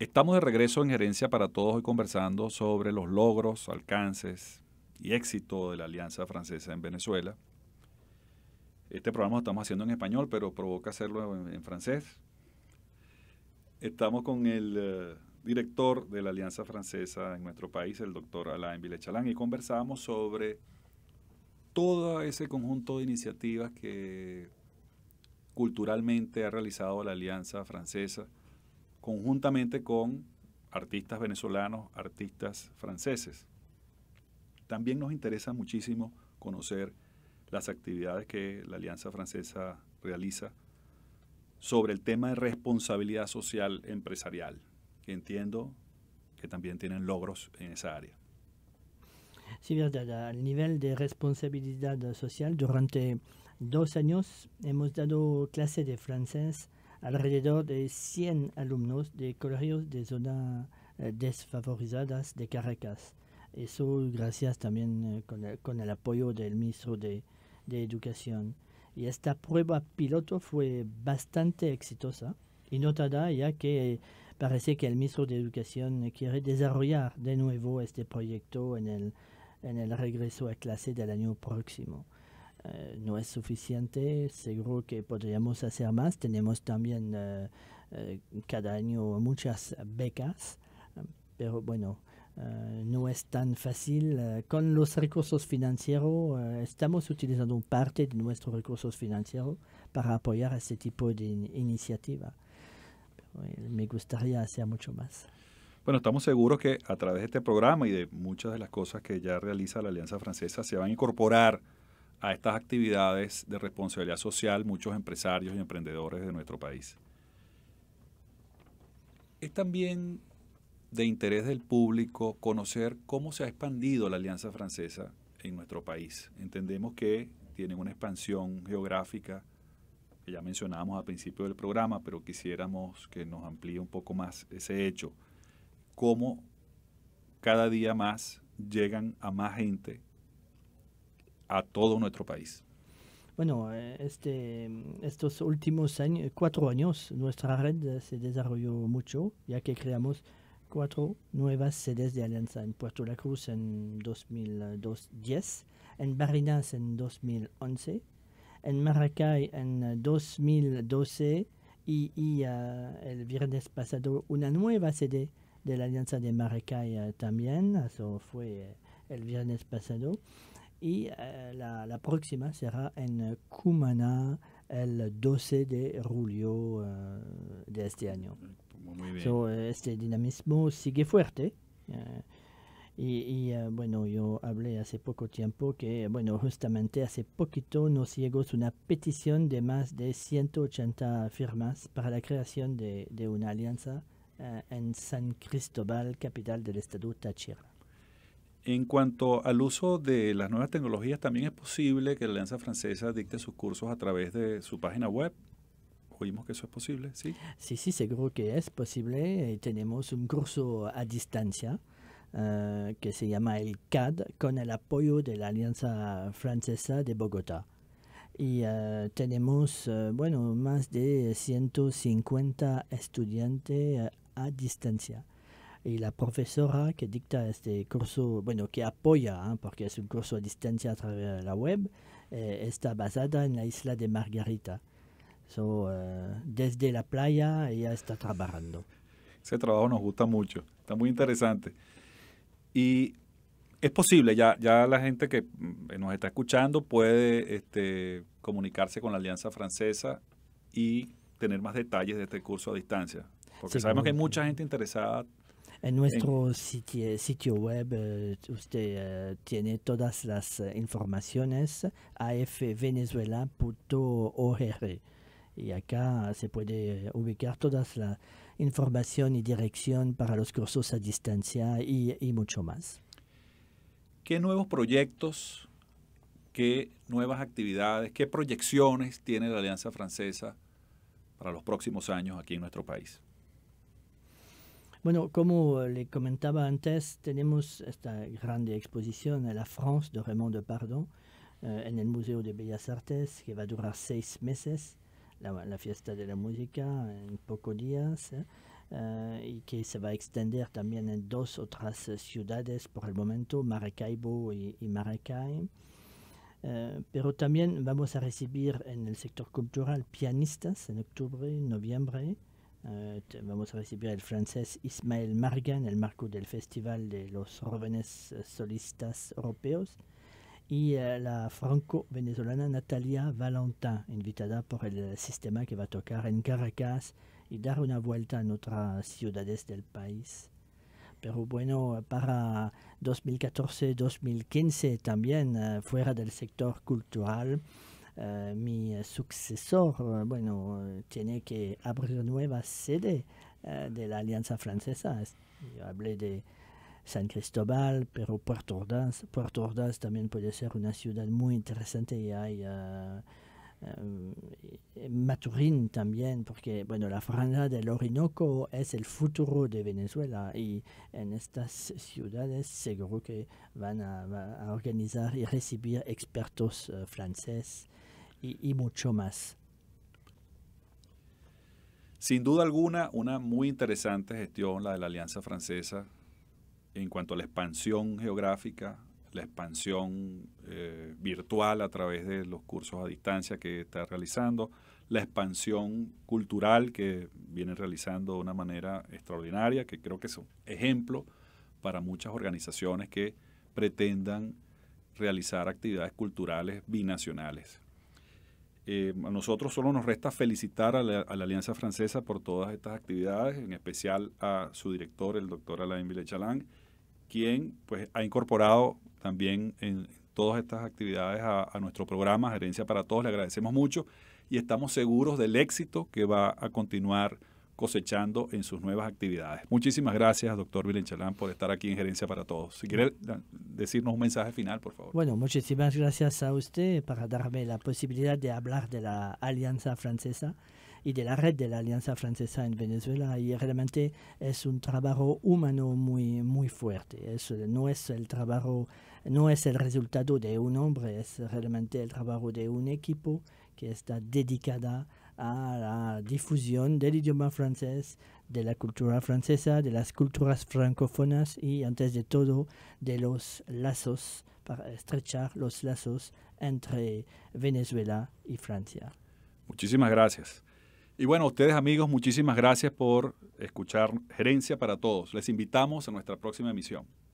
Estamos de regreso en Gerencia para Todos hoy conversando sobre los logros, alcances y éxito de la Alianza Francesa en Venezuela. Este programa lo estamos haciendo en español, pero provoca hacerlo en, francés. Estamos con el eh, director de la Alianza Francesa en nuestro país, el doctor Alain Villechalán, y conversamos sobre todo ese conjunto de iniciativas que culturalmente ha realizado la Alianza Francesa conjuntamente con artistas venezolanos, artistas franceses. También nos interesa muchísimo conocer las actividades que la Alianza Francesa realiza sobre el tema de responsabilidad social empresarial, que entiendo que también tienen logros en esa área. Sí, verdad. Al nivel de responsabilidad social, durante dos años hemos dado clases de francés alrededor de 100 alumnos de colegios de zonas eh, desfavorizadas de Caracas. Eso gracias también eh, con el, apoyo del ministro de, Educación. Y esta prueba piloto fue bastante exitosa y notada ya que parece que el ministro de Educación quiere desarrollar de nuevo este proyecto en el regreso a clase del año próximo. Eh, no es suficiente, seguro que podríamos hacer más. Tenemos también eh, eh, cada año muchas becas, pero bueno, no es tan fácil. con los recursos financieros estamos utilizando parte de nuestros recursos financieros para apoyar este tipo de iniciativa. me gustaría hacer mucho más. Bueno, estamos seguros que a través de este programa y de muchas de las cosas que ya realiza la Alianza Francesa se van a incorporar a estas actividades de responsabilidad social muchos empresarios y emprendedores de nuestro país. Es también de interés del público conocer cómo se ha expandido la Alianza Francesa en nuestro país. Entendemos que tienen una expansión geográfica que ya mencionábamos al principio del programa, pero quisiéramos que nos amplíe un poco más ese hecho. Cómo cada día más llegan a más gente a todo nuestro país. Bueno, eh, este, estos últimos años, eh, cuatro años, nuestra red eh, se desarrolló mucho, ya que creamos cuatro nuevas sedes de Alianza en Puerto La Cruz en 2010, en Barinas en 2011, en Maracay en 2012 y, ah, el viernes pasado una nueva sede de la Alianza de Maracay ah, también, eso fue el viernes pasado y eh, la, próxima será en eh, Cumaná el 12 de julio eh, de este año. este dinamismo sigue fuerte. y, bueno, yo hablé hace poco tiempo que, bueno, justamente hace poquito nos llegó una petición de más de 180 firmas para la creación de, una alianza en San Cristóbal, capital del estado Táchira. En cuanto al uso de las nuevas tecnologías, también es posible que la Alianza Francesa dicte sus cursos a través de su página web. Oímos que eso es posible, ¿sí? Sí, sí, seguro que es posible. Eh, tenemos un curso a distancia eh, que se llama el CAD con el apoyo de la Alianza Francesa de Bogotá. Y eh, tenemos, bueno, más de 150 estudiantes a distancia y la profesora que dicta este curso, bueno, que apoya, ¿eh? porque es un curso a distancia a través de la web, eh, está basada en la isla de Margarita. So, eh, desde la playa ella está trabajando. Ese trabajo nos gusta mucho, está muy interesante. Y es posible, ya, la gente que mm, nos está escuchando puede este, comunicarse con la Alianza Francesa y tener más detalles de este curso a distancia. Porque sabemos que hay mucha gente interesada en nuestro sitio, web eh, usted eh, tiene todas las eh, informaciones afvenezuela.org y acá se puede ubicar toda la información y dirección para los cursos a distancia y mucho más. ¿Qué nuevos proyectos, qué nuevas actividades, qué proyecciones tiene la Alianza Francesa para los próximos años aquí en nuestro país? Bueno, como eh, le comentaba antes, tenemos esta grande exposition en la France de Raymond de Pardon, eh, en el Museo de Bellas Artes que va a durar seis meses, la, la fiesta de la música en pocos días eh, eh y que se va a extender también en dos otras ciudades por el momento, Maracaibo y, y Maracay. pero también vamos a recibir en el sector cultural pianistas en octubre, noviembre, Eh, vamos a recibir el francés Ismael Marga en el marco del Festival de los Jóvenes eh, Solistas Europeos y eh, la franco-venezolana Natalia Valentin, invitada por el sistema que va a tocar en Caracas y dar una vuelta a otras ciudades del país. Pero bueno, para 2014-2015 también, fuera del sector cultural, eh, mi eh, sucesor, eh, bueno, tiene que abrir nuevas sede de la Alianza Francesa. Yo hablé de San Cristóbal, pero Puerto Ordaz, Puerto Ordaz también puede ser una ciudad muy interesante y hay uh, Maturín también, porque bueno, la franja del Orinoco es el futuro de Venezuela y en estas ciudades seguro que van a, organizar y recibir expertos franceses y, mucho más. Sin duda alguna, una muy interesante gestión, la de la Alianza Francesa, en cuanto a la expansión geográfica, la expansión eh, virtual a través de los cursos a distancia que está realizando, la expansión cultural que viene realizando de una manera extraordinaria, que creo que es un ejemplo para muchas organizaciones que pretendan realizar actividades culturales binacionales. Eh, a nosotros solo nos resta felicitar a la, Alianza Francesa por todas estas actividades, en especial a su director, el doctor Alain Villechalán, quien pues, ha incorporado también en todas estas actividades a, a nuestro programa Gerencia para Todos. Le agradecemos mucho y estamos seguros del éxito que va a continuar cosechando en sus nuevas actividades. Muchísimas gracias, doctor Vilenchalán, por estar aquí en Gerencia para Todos. Si quiere decirnos un mensaje final, por favor. Bueno, muchísimas gracias a usted para darme la posibilidad de hablar de la Alianza Francesa y de la red de la Alianza Francesa en Venezuela y realmente es un trabajo humano muy muy fuerte. no es el trabajo, no es el resultado de un hombre, es realmente el trabajo de un equipo que está dedicada a la difusión del idioma francés, de la cultura francesa, de las culturas francófonas y, antes de todo, de los lazos, para estrechar los lazos entre Venezuela y Francia. Muchísimas gracias. Y bueno, ustedes amigos, muchísimas gracias por escuchar Gerencia para Todos. Les invitamos a nuestra próxima emisión.